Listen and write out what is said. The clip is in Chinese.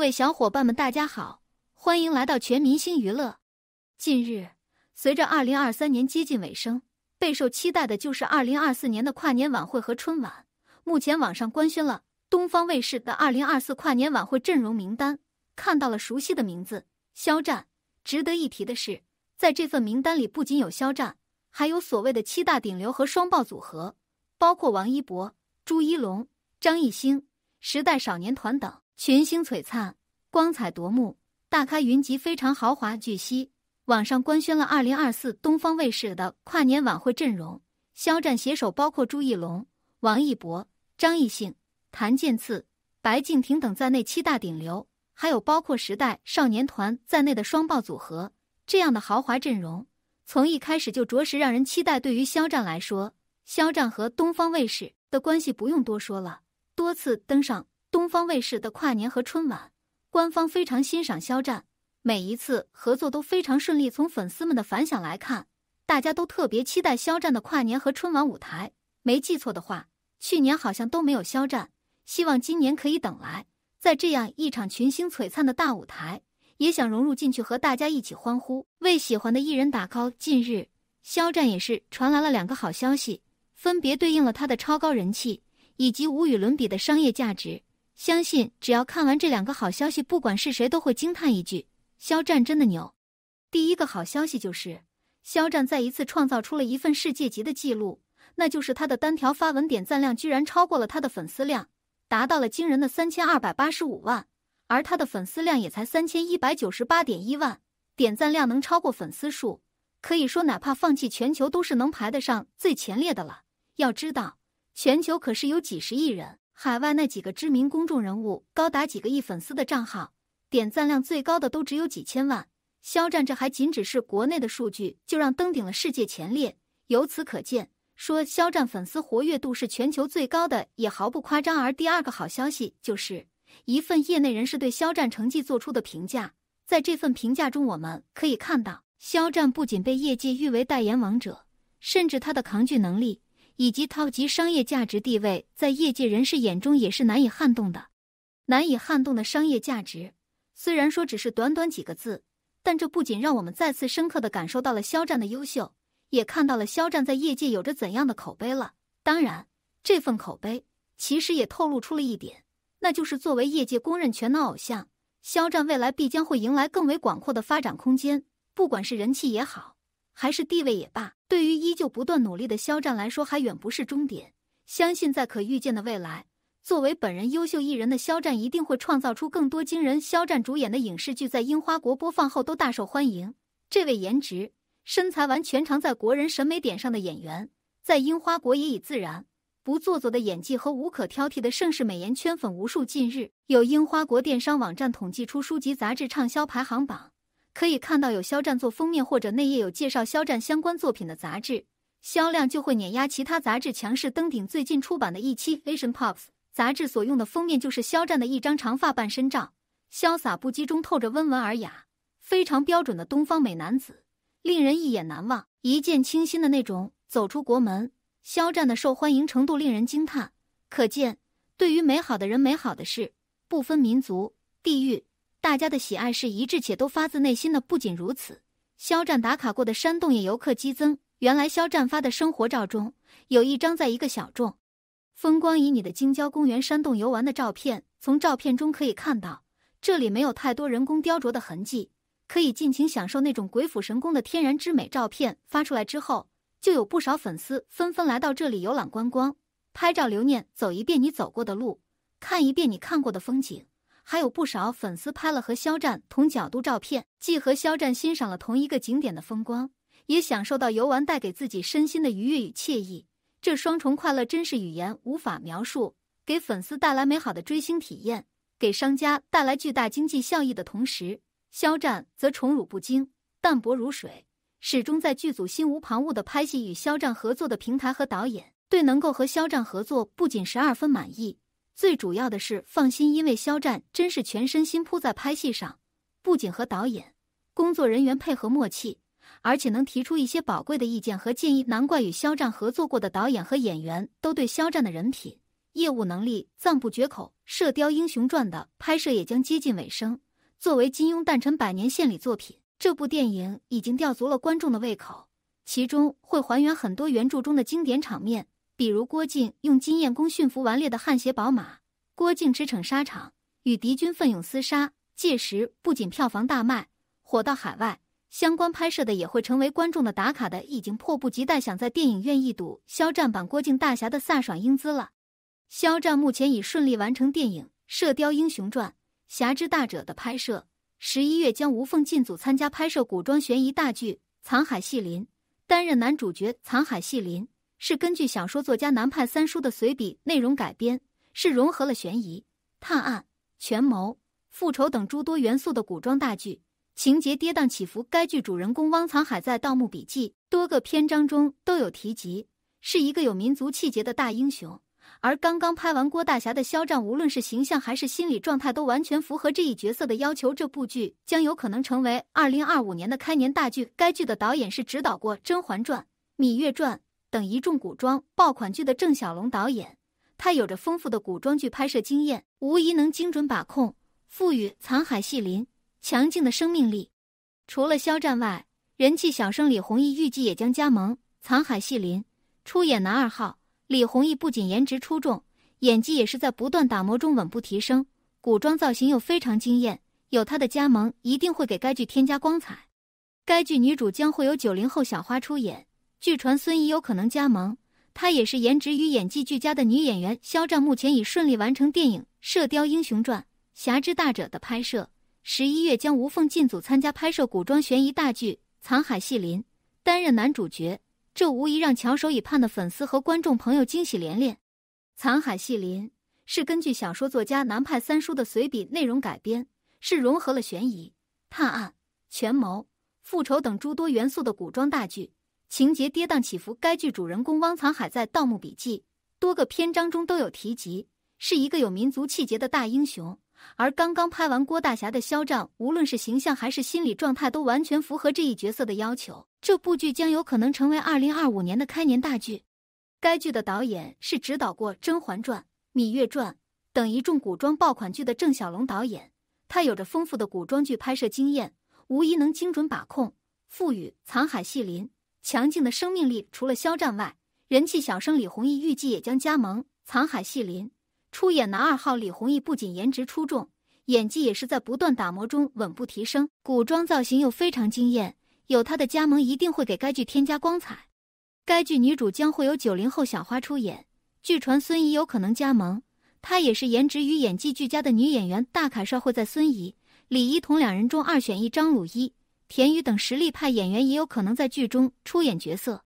各位小伙伴们，大家好，欢迎来到全明星娱乐。近日，随着二零二三年接近尾声，备受期待的就是二零二四年的跨年晚会和春晚。目前网上官宣了东方卫视的二零二四跨年晚会阵容名单，看到了熟悉的名字肖战。值得一提的是，在这份名单里不仅有肖战，还有所谓的七大顶流和双爆组合，包括王一博、朱一龙、张艺兴、时代少年团等，群星璀璨。光彩夺目，大咖云集，非常豪华。据悉，网上官宣了二零二四东方卫视的跨年晚会阵容，肖战携手包括朱一龙、王一博、张艺兴、谭健次、白敬亭等在内七大顶流，还有包括时代少年团在内的双爆组合。这样的豪华阵容，从一开始就着实让人期待。对于肖战来说，肖战和东方卫视的关系不用多说了，多次登上东方卫视的跨年和春晚。官方非常欣赏肖战，每一次合作都非常顺利。从粉丝们的反响来看，大家都特别期待肖战的跨年和春晚舞台。没记错的话，去年好像都没有肖战，希望今年可以等来。在这样一场群星璀璨的大舞台，也想融入进去，和大家一起欢呼，为喜欢的艺人打 call。近日，肖战也是传来了两个好消息，分别对应了他的超高人气以及无与伦比的商业价值。相信只要看完这两个好消息，不管是谁都会惊叹一句：“肖战真的牛！”第一个好消息就是，肖战再一次创造出了一份世界级的记录，那就是他的单条发文点赞量居然超过了他的粉丝量，达到了惊人的三千二百八十五万，而他的粉丝量也才三千一百九十八点一万，点赞量能超过粉丝数，可以说哪怕放弃全球都是能排得上最前列的了。要知道，全球可是有几十亿人。海外那几个知名公众人物，高达几个亿粉丝的账号，点赞量最高的都只有几千万。肖战这还仅只是国内的数据，就让登顶了世界前列。由此可见，说肖战粉丝活跃度是全球最高的也毫不夸张。而第二个好消息就是，一份业内人士对肖战成绩做出的评价，在这份评价中，我们可以看到，肖战不仅被业界誉为代言王者，甚至他的抗拒能力。以及套级商业价值地位，在业界人士眼中也是难以撼动的，难以撼动的商业价值。虽然说只是短短几个字，但这不仅让我们再次深刻的感受到了肖战的优秀，也看到了肖战在业界有着怎样的口碑了。当然，这份口碑其实也透露出了一点，那就是作为业界公认全能偶像，肖战未来必将会迎来更为广阔的发展空间，不管是人气也好。还是地位也罢，对于依旧不断努力的肖战来说，还远不是终点。相信在可预见的未来，作为本人优秀艺人的肖战，一定会创造出更多惊人。肖战主演的影视剧在樱花国播放后都大受欢迎。这位颜值、身材完全常在国人审美点上的演员，在樱花国也以自然、不做作的演技和无可挑剔的盛世美颜圈粉无数。近日，有樱花国电商网站统计出书籍杂志畅销排行榜。可以看到有肖战做封面或者内页有介绍肖战相关作品的杂志，销量就会碾压其他杂志，强势登顶。最近出版的一期《Asian Pops》杂志所用的封面就是肖战的一张长发半身照，潇洒不羁中透着温文尔雅，非常标准的东方美男子，令人一眼难忘，一见倾心的那种。走出国门，肖战的受欢迎程度令人惊叹，可见，对于美好的人、美好的事，不分民族、地域。大家的喜爱是一致且都发自内心的。不仅如此，肖战打卡过的山洞也游客激增。原来，肖战发的生活照中有一张在一个小众、风光旖旎的京郊公园山洞游玩的照片。从照片中可以看到，这里没有太多人工雕琢的痕迹，可以尽情享受那种鬼斧神工的天然之美。照片发出来之后，就有不少粉丝纷纷来到这里游览观光、拍照留念，走一遍你走过的路，看一遍你看过的风景。还有不少粉丝拍了和肖战同角度照片，既和肖战欣赏了同一个景点的风光，也享受到游玩带给自己身心的愉悦与惬意。这双重快乐真是语言无法描述，给粉丝带来美好的追星体验，给商家带来巨大经济效益的同时，肖战则宠辱不惊，淡泊如水，始终在剧组心无旁骛地拍戏。与肖战合作的平台和导演对能够和肖战合作，不仅十二分满意。最主要的是放心，因为肖战真是全身心扑在拍戏上，不仅和导演、工作人员配合默契，而且能提出一些宝贵的意见和建议。难怪与肖战合作过的导演和演员都对肖战的人品、业务能力赞不绝口。《射雕英雄传》的拍摄也将接近尾声，作为金庸诞辰百年献礼作品，这部电影已经吊足了观众的胃口，其中会还原很多原著中的经典场面。比如郭靖用金焰功驯服顽劣的汗血宝马，郭靖驰骋沙场，与敌军奋勇厮杀。届时不仅票房大卖，火到海外，相关拍摄的也会成为观众的打卡的，已经迫不及待想在电影院一睹肖战版郭靖大侠的飒爽英姿了。肖战目前已顺利完成电影《射雕英雄传：侠之大者》的拍摄，十一月将无缝进组参加拍摄古装悬疑大剧《藏海戏林》，担任男主角藏海戏林》。是根据小说作家南派三叔的随笔内容改编，是融合了悬疑、探案、权谋、复仇等诸多元素的古装大剧，情节跌宕起伏。该剧主人公汪藏海在《盗墓笔记》多个篇章中都有提及，是一个有民族气节的大英雄。而刚刚拍完《郭大侠》的肖战，无论是形象还是心理状态，都完全符合这一角色的要求。这部剧将有可能成为二零二五年的开年大剧。该剧的导演是执导过《甄嬛传》《芈月传》。等一众古装爆款剧的郑晓龙导演，他有着丰富的古装剧拍摄经验，无疑能精准把控，赋予《残海戏林》强劲的生命力。除了肖战外，人气小生李宏毅预计也将加盟《残海戏林》，出演男二号。李宏毅不仅颜值出众，演技也是在不断打磨中稳步提升，古装造型又非常惊艳。有他的加盟，一定会给该剧添加光彩。该剧女主将会有九零后小花出演。据传孙怡有可能加盟，她也是颜值与演技俱佳的女演员。肖战目前已顺利完成电影《射雕英雄传·侠之大者》的拍摄，十一月将无缝进组参加拍摄古装悬疑大剧《藏海戏林》，担任男主角。这无疑让翘首以盼的粉丝和观众朋友惊喜连连。《藏海戏林》是根据小说作家南派三叔的随笔内容改编，是融合了悬疑、探案、权谋、复仇等诸多元素的古装大剧。情节跌宕起伏，该剧主人公汪藏海在《盗墓笔记》多个篇章中都有提及，是一个有民族气节的大英雄。而刚刚拍完《郭大侠》的肖战，无论是形象还是心理状态，都完全符合这一角色的要求。这部剧将有可能成为二零二五年的开年大剧。该剧的导演是执导过《甄嬛传》《芈月传》等一众古装爆款剧的郑晓龙导演，他有着丰富的古装剧拍摄经验，无疑能精准把控。赋予藏海戏林。强劲的生命力，除了肖战外，人气小生李宏毅预计也将加盟《藏海戏林》出演男二号。李宏毅不仅颜值出众，演技也是在不断打磨中稳步提升，古装造型又非常惊艳。有他的加盟，一定会给该剧添加光彩。该剧女主将会有九零后小花出演，据传孙怡有可能加盟，她也是颜值与演技俱佳的女演员。大凯帅会在孙怡、李一桐两人中二选一，张鲁一。田雨等实力派演员也有可能在剧中出演角色。